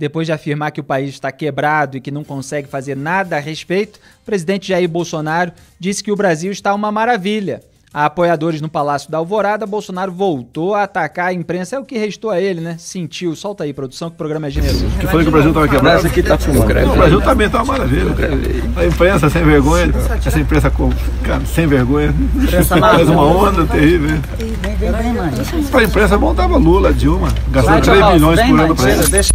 Depois de afirmar que o país está quebrado e que não consegue fazer nada a respeito, o presidente Jair Bolsonaro disse que o Brasil está uma maravilha. A apoiadores no Palácio da Alvorada, Bolsonaro voltou a atacar a imprensa. É o que restou a ele, né? Sentiu. Solta aí, produção, que o programa é generoso. Que foi que o Brasil estava quebrado? Esse aqui tá com O Brasil também está uma maravilha. A imprensa sem vergonha. Essa imprensa cara, sem vergonha. Faz uma onda terrível. Para a imprensa bom Lula, Dilma. Gastando 3 milhões por ano para eles.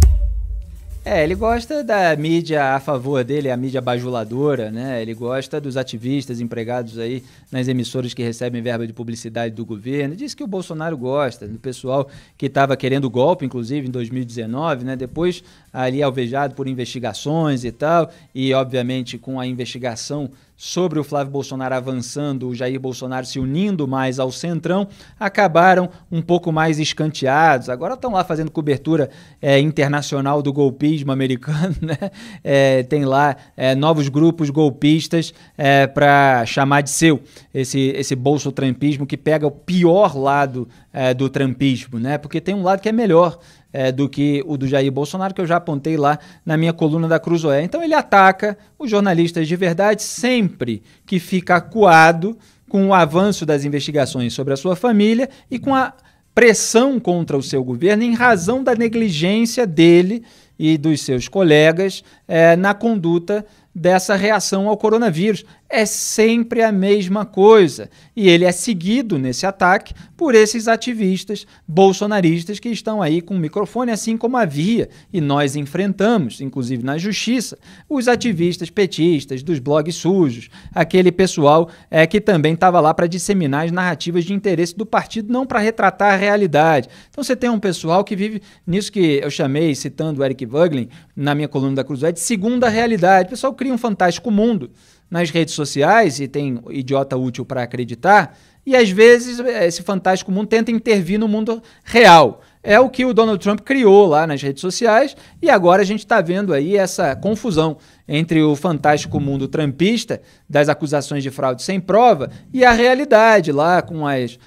É, ele gosta da mídia a favor dele, a mídia bajuladora, né? Ele gosta dos ativistas empregados aí nas emissoras que recebem verba de publicidade do governo. Diz que o Bolsonaro gosta, do pessoal que estava querendo golpe, inclusive, em 2019, né? Depois ali alvejado por investigações e tal, e obviamente com a investigação sobre o Flávio Bolsonaro avançando, o Jair Bolsonaro se unindo mais ao centrão, acabaram um pouco mais escanteados. Agora estão lá fazendo cobertura é, internacional do golpismo americano, né? É, tem lá é, novos grupos golpistas é, para chamar de seu esse esse bolso trampismo que pega o pior lado é, do trampismo, né? Porque tem um lado que é melhor é, do que o do Jair Bolsonaro, que eu já apontei lá na minha coluna da Cruzoé. Então ele ataca os jornalistas de verdade sempre que fica acuado com o avanço das investigações sobre a sua família e com a pressão contra o seu governo em razão da negligência dele e dos seus colegas é, na conduta dessa reação ao coronavírus é sempre a mesma coisa. E ele é seguido nesse ataque por esses ativistas bolsonaristas que estão aí com o microfone, assim como havia, e nós enfrentamos, inclusive na justiça, os ativistas petistas, dos blogs sujos, aquele pessoal é, que também estava lá para disseminar as narrativas de interesse do partido, não para retratar a realidade. Então você tem um pessoal que vive nisso que eu chamei, citando o Eric Vuglin, na minha coluna da Cruzada, de segunda realidade. O pessoal cria um fantástico mundo nas redes sociais, e tem idiota útil para acreditar, e às vezes é, esse fantástico mundo tenta intervir no mundo real. É o que o Donald Trump criou lá nas redes sociais, e agora a gente está vendo aí essa confusão entre o fantástico mundo trampista das acusações de fraude sem prova e a realidade lá com as,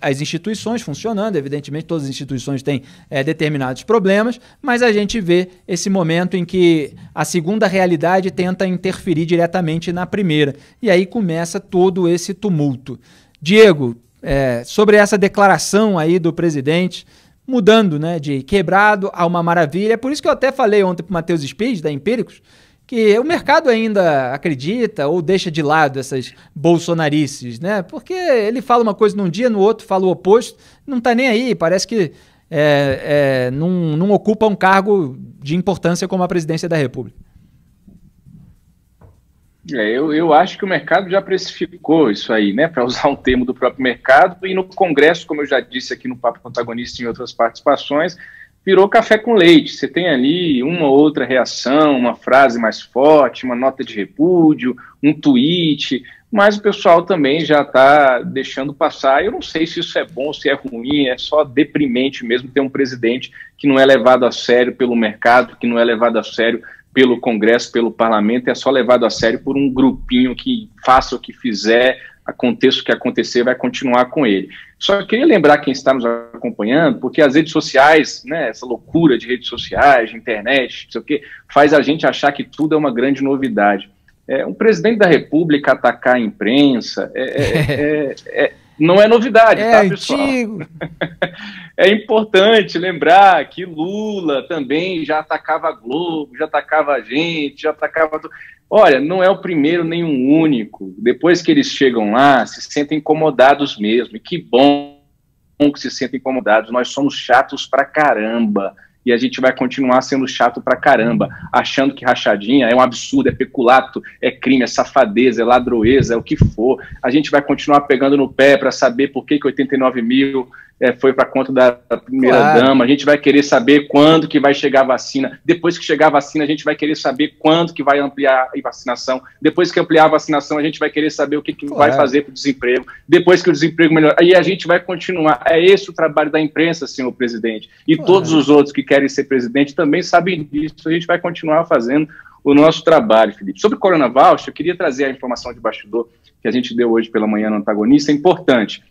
as instituições funcionando. Evidentemente, todas as instituições têm é, determinados problemas, mas a gente vê esse momento em que a segunda realidade tenta interferir diretamente na primeira. E aí começa todo esse tumulto. Diego, é, sobre essa declaração aí do presidente mudando, né? De quebrado a uma maravilha. É por isso que eu até falei ontem para o Matheus Speed, da Empíricos, que o mercado ainda acredita ou deixa de lado essas bolsonarices, né? Porque ele fala uma coisa num dia, no outro fala o oposto, não está nem aí, parece que é, é, não, não ocupa um cargo de importância como a presidência da República. É, eu, eu acho que o mercado já precificou isso aí, né? Para usar um termo do próprio mercado, e no Congresso, como eu já disse aqui no Papo Protagonista e em outras participações, virou café com leite. Você tem ali uma ou outra reação, uma frase mais forte, uma nota de repúdio, um tweet, mas o pessoal também já está deixando passar. Eu não sei se isso é bom, se é ruim, é só deprimente mesmo ter um presidente que não é levado a sério pelo mercado, que não é levado a sério pelo Congresso, pelo Parlamento, é só levado a sério por um grupinho que faça o que fizer, aconteça o que acontecer, vai continuar com ele. Só queria lembrar quem está nos acompanhando, porque as redes sociais, né, essa loucura de redes sociais, de internet, não sei o quê, faz a gente achar que tudo é uma grande novidade. É, um presidente da República atacar a imprensa é, é, é, é não é novidade, é tá, pessoal? Antigo. é importante lembrar que Lula também já atacava a Globo, já atacava a gente, já atacava. Olha, não é o primeiro nem o um único. Depois que eles chegam lá, se sentem incomodados mesmo. E que bom que se sentem incomodados. Nós somos chatos pra caramba. E a gente vai continuar sendo chato pra caramba, achando que rachadinha é um absurdo, é peculato, é crime, é safadeza, é ladroeza, é o que for. A gente vai continuar pegando no pé para saber por que, que 89 mil é, foi para conta da, primeira claro. dama. A gente vai querer saber quando que vai chegar a vacina. Depois que chegar a vacina, a gente vai querer saber quando que vai ampliar a vacinação. Depois que ampliar a vacinação, a gente vai querer saber o que, que claro. vai fazer para o desemprego. Depois que o desemprego melhorar, aí a gente vai continuar. É esse o trabalho da imprensa, senhor presidente. E claro. todos os outros que querem ser presidente também sabem disso. A gente vai continuar fazendo o nosso trabalho, Felipe. Sobre Corona Voucher, eu queria trazer a informação de bastidor que a gente deu hoje pela manhã no antagonista. É importante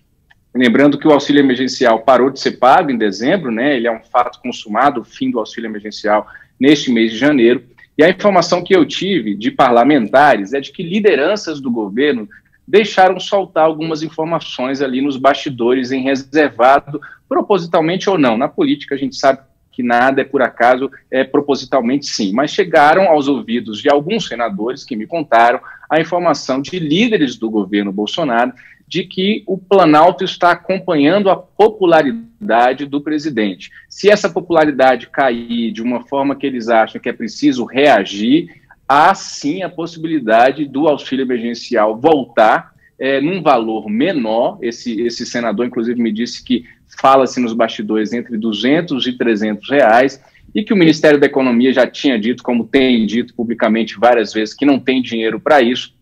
Lembrando que o auxílio emergencial parou de ser pago em dezembro, né? Ele é um fato consumado, o fim do auxílio emergencial neste mês de janeiro. E a informação que eu tive de parlamentares é de que lideranças do governo deixaram soltar algumas informações ali nos bastidores em reservado, propositalmente ou não. Na política a gente sabe que nada é por acaso, é propositalmente sim, mas chegaram aos ouvidos de alguns senadores que me contaram a informação de líderes do governo Bolsonaro de que o Planalto está acompanhando a popularidade do presidente. Se essa popularidade cair de uma forma que eles acham que é preciso reagir, há sim a possibilidade do auxílio emergencial voltar é, num valor menor. Esse, esse senador, inclusive, me disse que fala-se nos bastidores entre 200 e 300 reais e que o Ministério da Economia já tinha dito, como tem dito publicamente várias vezes, que não tem dinheiro para isso.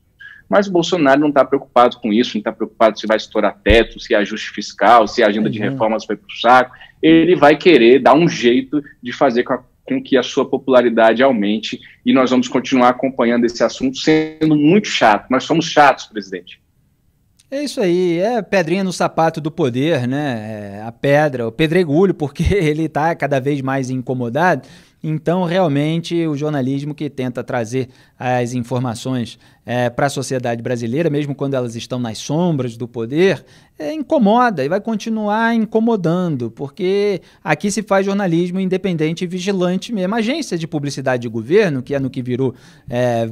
Mas o Bolsonaro não está preocupado com isso, não está preocupado se vai estourar teto, se é ajuste fiscal, se a agenda de uhum. reformas vai para o saco. Ele vai querer dar um jeito de fazer com, a, com, que a sua popularidade aumente e nós vamos continuar acompanhando esse assunto, sendo muito chato. Nós somos chatos, presidente. É isso aí, é pedrinha no sapato do poder, né? É a pedra, o pedregulho, porque ele está cada vez mais incomodado. Então, realmente, o jornalismo que tenta trazer as informações é, para a sociedade brasileira, mesmo quando elas estão nas sombras do poder, é, incomoda e vai continuar incomodando, porque aqui se faz jornalismo independente e vigilante mesmo. agência de publicidade de governo, que é no que virou é,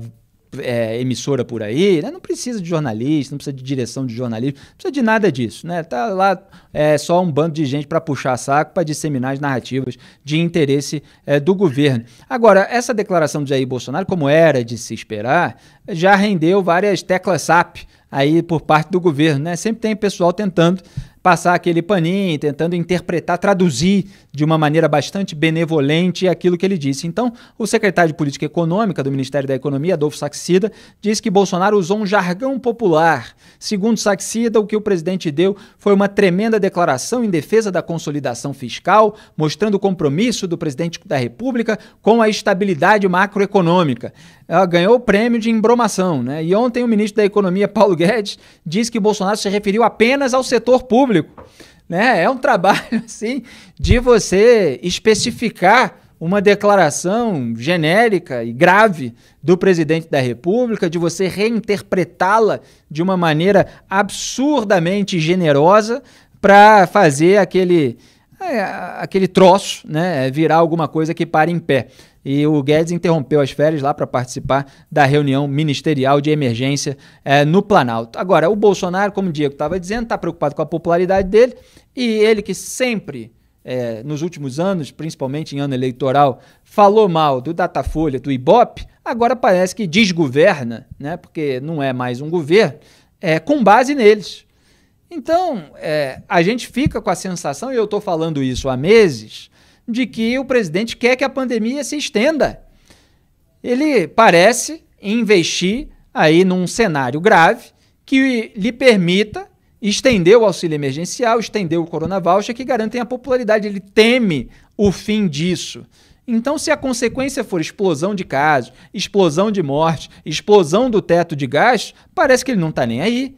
é, emissora por aí, né? não precisa de jornalista, não precisa de direção de jornalismo, não precisa de nada disso, né? Tá lá é, só um bando de gente para puxar saco, para disseminar as narrativas de interesse é, do governo. Agora, essa declaração de Jair Bolsonaro, como era de se esperar, já rendeu várias teclas SAP aí por parte do governo, né? Sempre tem pessoal tentando passar aquele paninho, tentando interpretar, traduzir de uma maneira bastante benevolente aquilo que ele disse. Então, o secretário de Política Econômica do Ministério da Economia, Adolfo Saxida, disse que Bolsonaro usou um jargão popular Segundo Saxida, o que o presidente deu foi uma tremenda declaração em defesa da consolidação fiscal, mostrando o compromisso do presidente da República com a estabilidade macroeconômica. Ela ganhou o prêmio de embromação, né? E ontem o ministro da Economia, Paulo Guedes, disse que Bolsonaro se referiu apenas ao setor público. Né? É um trabalho, assim, de você especificar uma declaração genérica e grave do presidente da República, de você reinterpretá-la de uma maneira absurdamente generosa para fazer aquele, é, aquele troço né, é, virar alguma coisa que pare em pé. E o Guedes interrompeu as férias lá para participar da reunião ministerial de emergência é, no Planalto. Agora, o Bolsonaro, como o Diego estava dizendo, está preocupado com a popularidade dele e ele que sempre é, nos últimos anos, principalmente em ano eleitoral, falou mal do Datafolha, do Ibope, agora parece que desgoverna, né? porque não é mais um governo, é, com base neles. Então, é, a gente fica com a sensação, e eu estou falando isso há meses, de que o presidente quer que a pandemia se estenda. Ele parece investir aí num cenário grave que lhe permita estendeu o auxílio emergencial, estendeu o Corona Voucher, que garantem a popularidade. Ele teme o fim disso. Então, se a consequência for explosão de casos, explosão de morte, explosão do teto de gastos, parece que ele não está nem aí,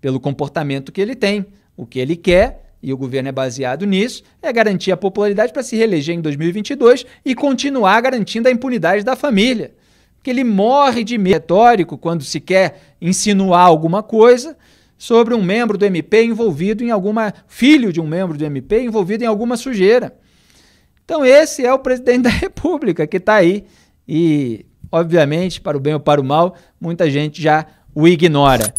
pelo comportamento que ele tem. O que ele quer, e o governo é baseado nisso, é garantir a popularidade para se reeleger em 2022 e continuar garantindo a impunidade da família. Porque ele morre de medo é retórico quando se quer insinuar alguma coisa sobre um membro do MP envolvido em alguma. filho de um membro do MP envolvido em alguma sujeira. Então, esse é o presidente da República que está aí. E, obviamente, para o bem ou para o mal, muita gente já o ignora.